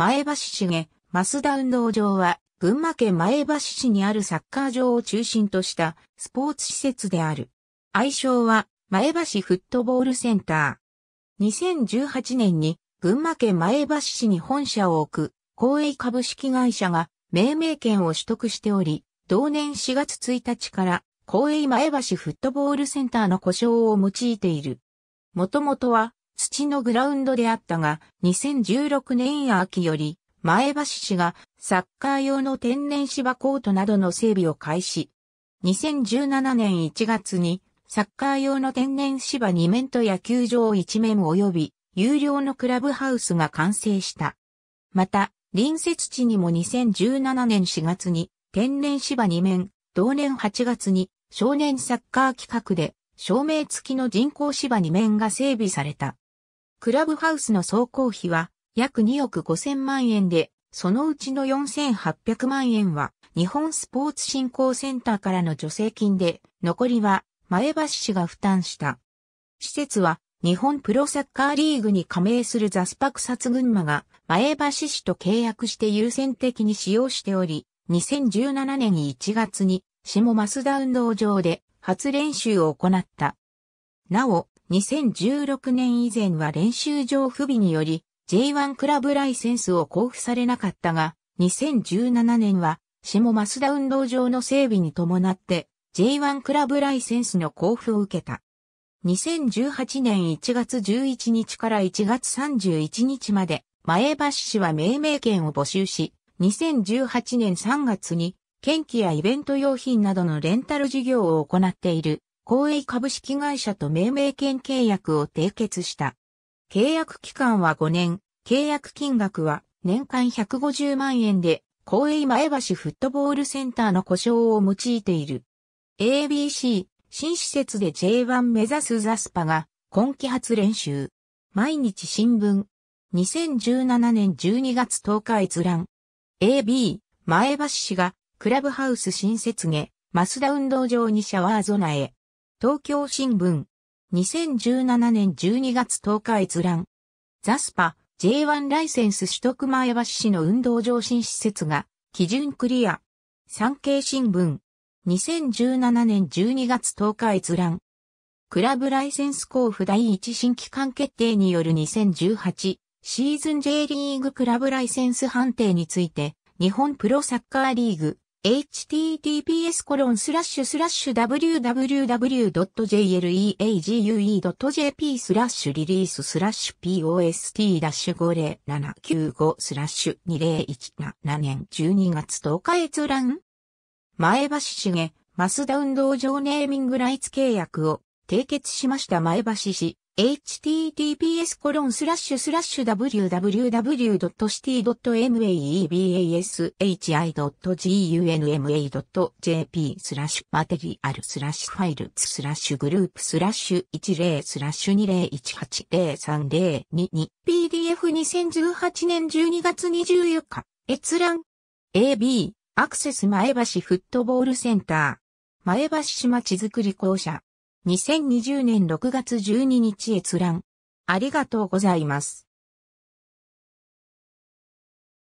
前橋市下、増田運動場は、群馬県前橋市にあるサッカー場を中心としたスポーツ施設である。愛称は、前橋フットボールセンター。2018年に、群馬県前橋市に本社を置く、公営株式会社が命名権を取得しており、同年4月1日から公営前橋フットボールセンターの故障を用いている。もともとは土のグラウンドであったが、2016年秋より、前橋市がサッカー用の天然芝コートなどの整備を開始。2017年1月に、サッカー用の天然芝2面と野球場1面及び、有料のクラブハウスが完成した。また、隣接地にも2017年4月に、天然芝2面、同年8月に、少年サッカー企画で、照明付きの人工芝2面が整備された。クラブハウスの総工費は約2億5千万円で、そのうちの4800万円は日本スポーツ振興センターからの助成金で、残りは前橋市が負担した。施設は日本プロサッカーリーグに加盟するザスパクサツ群馬が前橋市と契約して優先的に使用しており、2017年1月に下増田運動場で初練習を行った。なお、2016年以前は練習場不備により J1 クラブライセンスを交付されなかったが、2017年は下増田運動場の整備に伴って J1 クラブライセンスの交付を受けた。2018年1月11日から1月31日まで前橋市は命名権を募集し、2018年3月に、県機やイベント用品などのレンタル事業を行っている公営株式会社と命名権契約を締結した。契約期間は5年、契約金額は年間150万円で、公営前橋フットボールセンターの故障を用いている。ABC、新施設で J1 目指すザスパが、今季初練習。毎日新聞。2017年12月10日閲覧。AB、前橋市が、クラブハウス新設下、マスダ運動場にシャワーゾナへ。東京新聞。2017年12月10日閲覧。ザスパ J1 ライセンス取得前橋市の運動上進施設が基準クリア。産経新聞。2017年12月10日閲覧。クラブライセンス交付第一新規間決定による2018シーズン J リーグクラブライセンス判定について日本プロサッカーリーグ https コロンスラッシュスラッシュ www.jleague.jp スラッシュリリーススラッシュ post-50795 スラッシュ2017年12月10日閲覧前橋市げ、マスダ運動場ネーミングライツ契約を締結しました前橋市 https://www.city.maebashi.gunma.jp スラッシュマテリアルスラッシュファイルスラッシュグループスラッシュ10スラッシュ20180302 PDF2018 年12月24日閲覧 AB アクセス前橋フットボールセンター前橋市町づくり公社2020年6月12日閲覧。ありがとうございます。